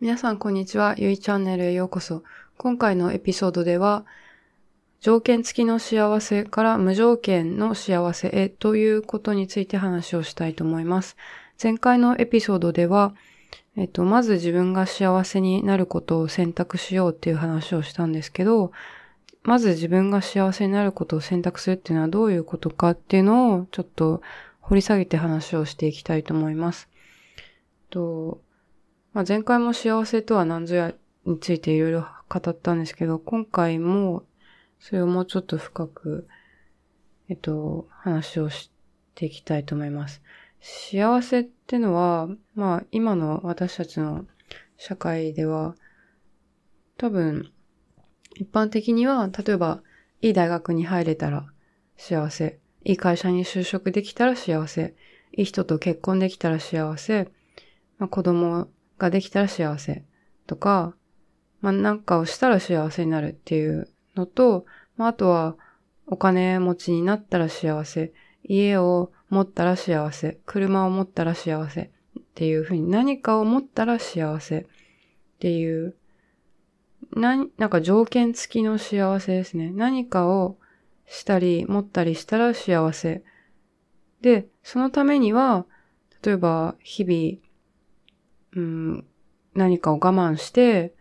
皆さんこんにちは。ゆいチャンネルへようこそ。今回のエピソードでは、条件付きの幸せから無条件の幸せへということについて話をしたいと思います。前回のエピソードでは、えっと、まず自分が幸せになることを選択しようっていう話をしたんですけど、まず自分が幸せになることを選択するっていうのはどういうことかっていうのをちょっと掘り下げて話をしていきたいと思います。とまあ、前回も幸せとは何ぞやについていろいろ語ったんですけど、今回もそれをもうちょっと深く、えっと、話をしていきたいと思います。幸せってのは、まあ今の私たちの社会では、多分、一般的には、例えば、いい大学に入れたら幸せ、いい会社に就職できたら幸せ、いい人と結婚できたら幸せ、まあ、子供ができたら幸せとか、まあ、なんかをしたら幸せになるっていうのと、まあ、あとは、お金持ちになったら幸せ、家を持ったら幸せ、車を持ったら幸せっていうふうに何かを持ったら幸せっていう、な、なんか条件付きの幸せですね。何かをしたり持ったりしたら幸せ。で、そのためには、例えば日々うん、何かを我慢して、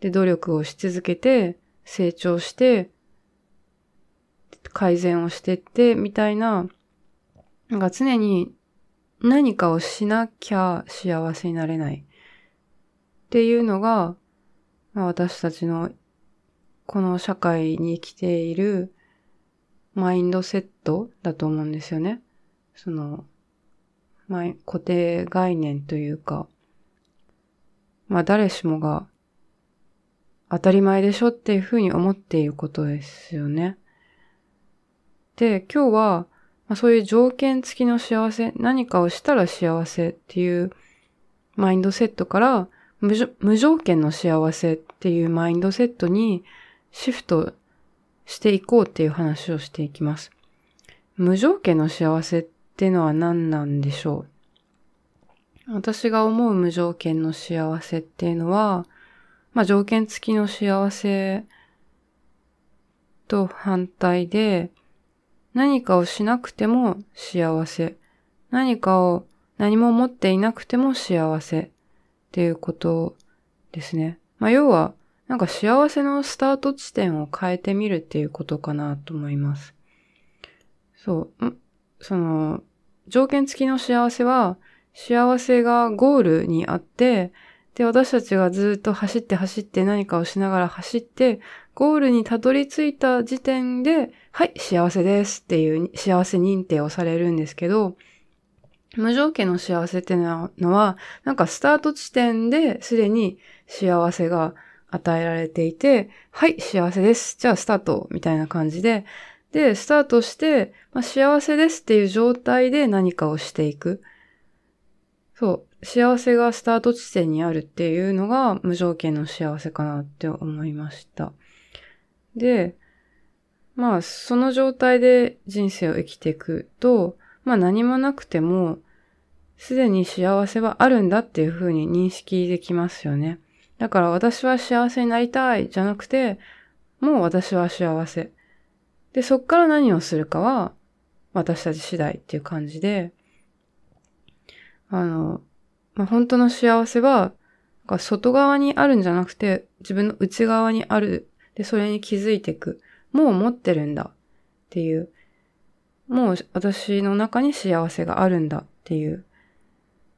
で、努力をし続けて、成長して、改善をしてって、みたいな、なんか常に何かをしなきゃ幸せになれない。っていうのが、まあ、私たちのこの社会に生きているマインドセットだと思うんですよね。その、ま固定概念というか、まあ誰しもが当たり前でしょっていうふうに思っていることですよね。で、今日は、まあ、そういう条件付きの幸せ、何かをしたら幸せっていうマインドセットから無条件の幸せっていうマインドセットにシフトしていこうっていう話をしていきます。無条件の幸せっていうのは何なんでしょう私が思う無条件の幸せっていうのは、まあ条件付きの幸せと反対で、何かをしなくても幸せ。何かを何も持っていなくても幸せっていうことですね。まあ要は、なんか幸せのスタート地点を変えてみるっていうことかなと思います。そう。その、条件付きの幸せは、幸せがゴールにあって、で、私たちがずっと走って走って何かをしながら走って、ゴールにたどり着いた時点で、はい、幸せですっていう幸せ認定をされるんですけど、無条件の幸せっていうのは、なんかスタート地点ですでに幸せが与えられていて、はい、幸せです。じゃあスタートみたいな感じで、で、スタートして、まあ、幸せですっていう状態で何かをしていく。そう、幸せがスタート地点にあるっていうのが無条件の幸せかなって思いました。で、まあ、その状態で人生を生きていくと、まあ何もなくても、すでに幸せはあるんだっていうふうに認識できますよね。だから私は幸せになりたいじゃなくて、もう私は幸せ。で、そっから何をするかは私たち次第っていう感じで、あの、まあ、本当の幸せは、外側にあるんじゃなくて、自分の内側にある。で、それに気づいていく。もう持ってるんだっていう。もう私の中に幸せがあるんだっていう。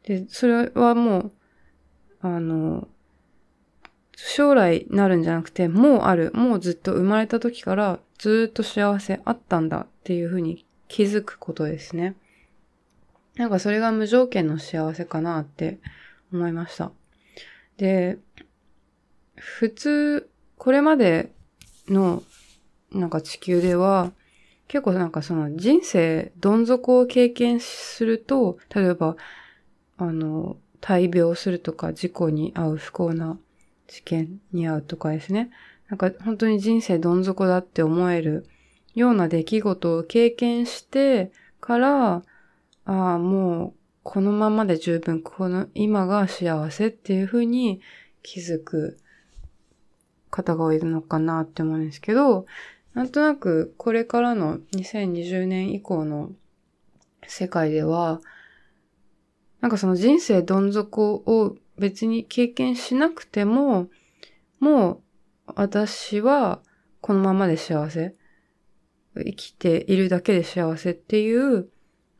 で、それはもう、あの、将来なるんじゃなくて、もうある。もうずっと生まれた時からずっと幸せあったんだっていうふうに気づくことですね。なんかそれが無条件の幸せかなって思いました。で、普通、これまでの、なんか地球では、結構なんかその人生、どん底を経験すると、例えば、あの、大病するとか、事故に遭う不幸な事件に遭うとかですね。なんか本当に人生どん底だって思えるような出来事を経験してから、ああ、もうこのままで十分、この今が幸せっていう風に気づく方が多いのかなって思うんですけど、なんとなくこれからの2020年以降の世界では、なんかその人生どん底を別に経験しなくても、もう私はこのままで幸せ。生きているだけで幸せっていう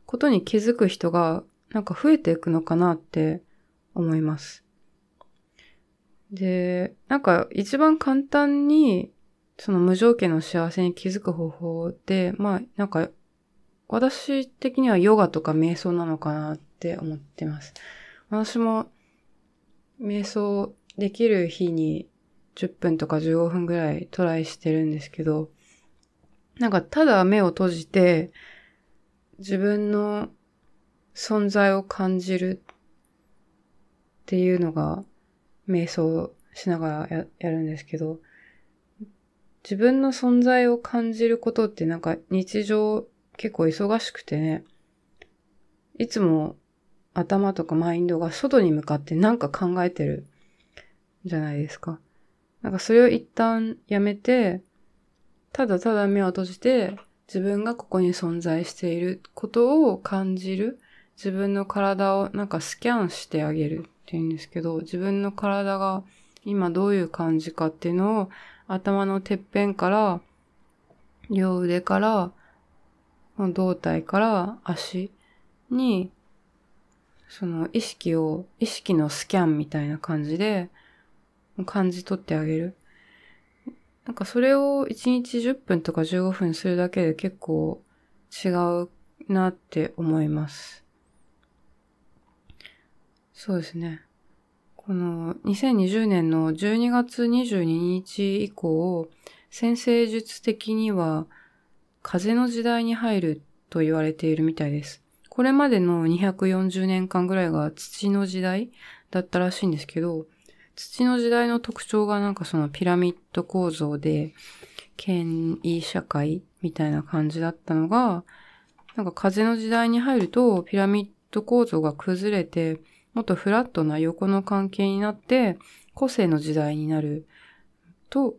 ことに気づく人がなんか増えていくのかなって思います。で、なんか一番簡単にその無条件の幸せに気づく方法で、まあなんか私的にはヨガとか瞑想なのかなって思ってます。私も瞑想できる日に10分とか15分ぐらいトライしてるんですけど、なんかただ目を閉じて、自分の存在を感じるっていうのが瞑想しながらややるんですけど、自分の存在を感じることってなんか日常結構忙しくてね、いつも頭とかマインドが外に向かってなんか考えてるじゃないですか。なんかそれを一旦やめて、ただただ目を閉じて自分がここに存在していることを感じる。自分の体をなんかスキャンしてあげるっていうんですけど、自分の体が今どういう感じかっていうのを頭のてっぺんから、両腕から、胴体から足に、その意識を、意識のスキャンみたいな感じで感じ取ってあげる。なんかそれを1日10分とか15分するだけで結構違うなって思います。そうですね。この2020年の12月22日以降、先生術的には風の時代に入ると言われているみたいです。これまでの240年間ぐらいが土の時代だったらしいんですけど、土の時代の特徴がなんかそのピラミッド構造で、権威社会みたいな感じだったのが、なんか風の時代に入るとピラミッド構造が崩れて、もっとフラットな横の関係になって、個性の時代になると、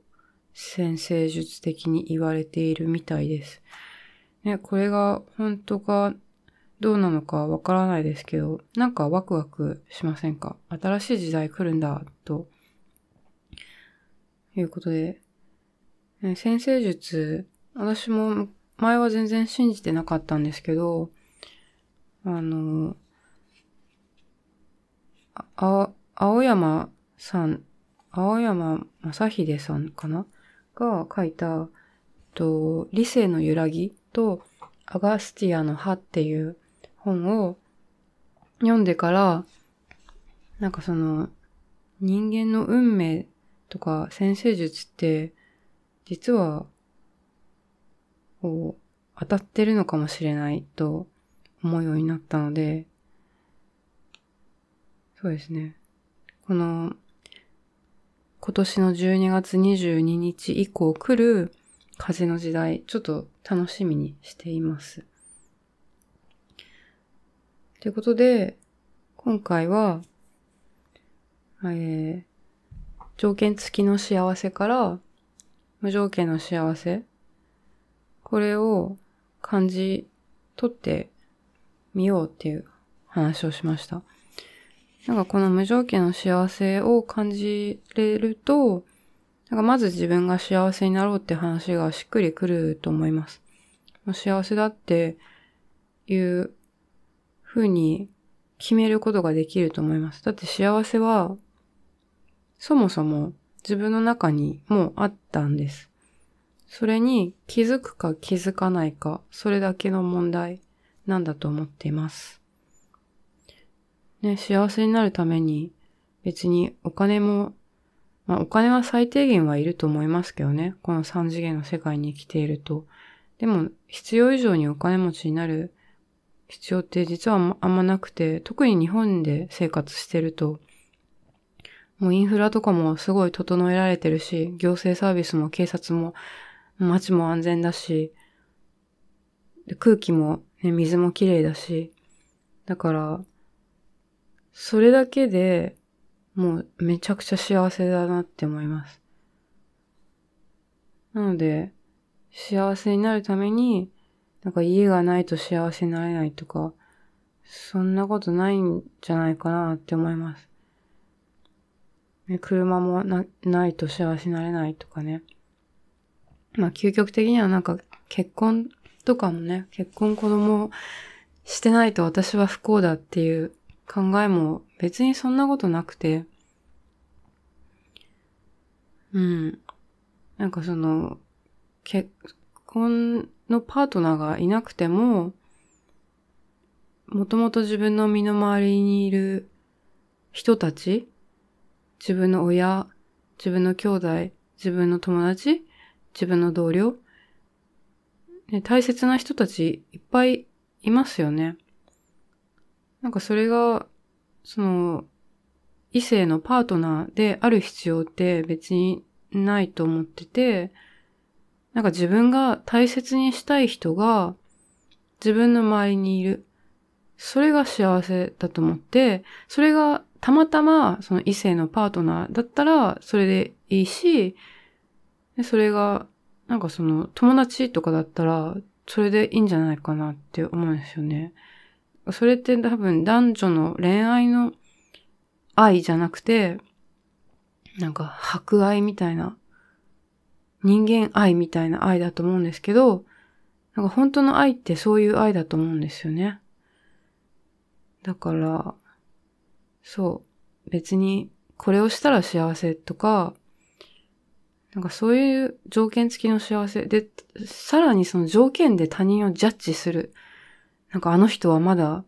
先生術的に言われているみたいです。ね、これが本当かどうなのかわからないですけど、なんかワクワクしませんか新しい時代来るんだ、と。いうことで、え先生術、私も前は全然信じてなかったんですけど、あの、あ、青山さん、青山正秀さんかなが書いた、と、理性の揺らぎと、アガスティアの歯っていう本を読んでから、なんかその、人間の運命とか先生術って、実は、こう、当たってるのかもしれないと思うようになったので、そうですね。この、今年の12月22日以降来る風の時代、ちょっと楽しみにしています。ということで、今回は、えー、条件付きの幸せから無条件の幸せ、これを感じ取ってみようっていう話をしました。なんかこの無条件の幸せを感じれると、なんかまず自分が幸せになろうって話がしっくりくると思います。幸せだっていうふうに決めることができると思います。だって幸せは、そもそも自分の中にもうあったんです。それに気づくか気づかないか、それだけの問題なんだと思っています。ね、幸せになるために別にお金も、まあお金は最低限はいると思いますけどね。この三次元の世界に生きていると。でも必要以上にお金持ちになる必要って実はあんまなくて、特に日本で生活してると、もうインフラとかもすごい整えられてるし、行政サービスも警察も街も安全だし、空気も、ね、水も綺麗だし、だから、それだけでもうめちゃくちゃ幸せだなって思います。なので、幸せになるために、なんか家がないと幸せになれないとか、そんなことないんじゃないかなって思います。ね、車もなないと幸せになれないとかね。まあ究極的にはなんか結婚とかもね、結婚子供してないと私は不幸だっていう考えも別にそんなことなくて、うん。なんかその、け、婚のパートナーがいなくても、もともと自分の身の回りにいる人たち、自分の親、自分の兄弟、自分の友達、自分の同僚、ね、大切な人たちいっぱいいますよね。なんかそれが、その、異性のパートナーである必要って別にないと思ってて、なんか自分が大切にしたい人が自分の周りにいる。それが幸せだと思って、それがたまたまその異性のパートナーだったらそれでいいし、それがなんかその友達とかだったらそれでいいんじゃないかなって思うんですよね。それって多分男女の恋愛の愛じゃなくて、なんか博愛みたいな人間愛みたいな愛だと思うんですけど、なんか本当の愛ってそういう愛だと思うんですよね。だから、そう、別にこれをしたら幸せとか、なんかそういう条件付きの幸せ。で、さらにその条件で他人をジャッジする。なんかあの人はまだ、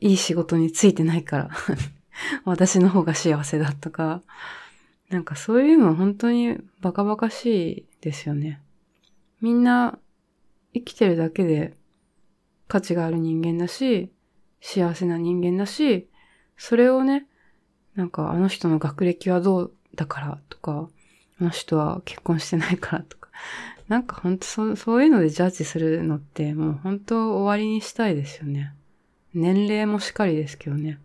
いい仕事についてないから 私の方が幸せだとか、なんかそういうの本当にバカバカしいですよね。みんな生きてるだけで価値がある人間だし、幸せな人間だし、それをね、なんかあの人の学歴はどうだからとか、あの人は結婚してないからとか、なんかほんとそそういうのでジャッジするのってもう本当終わりにしたいですよね。年齢もしっかりですけどね。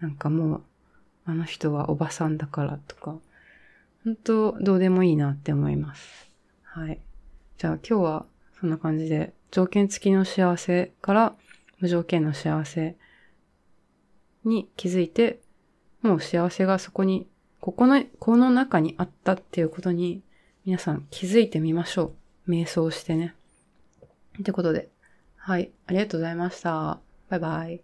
なんかもうあの人はおばさんだからとか、本当どうでもいいなって思います。はい。じゃあ今日はそんな感じで、条件付きの幸せから無条件の幸せに気づいて、もう幸せがそこに、ここの、この中にあったっていうことに、皆さん気づいてみましょう。瞑想してね。ってことで。はい。ありがとうございました。バイバイ。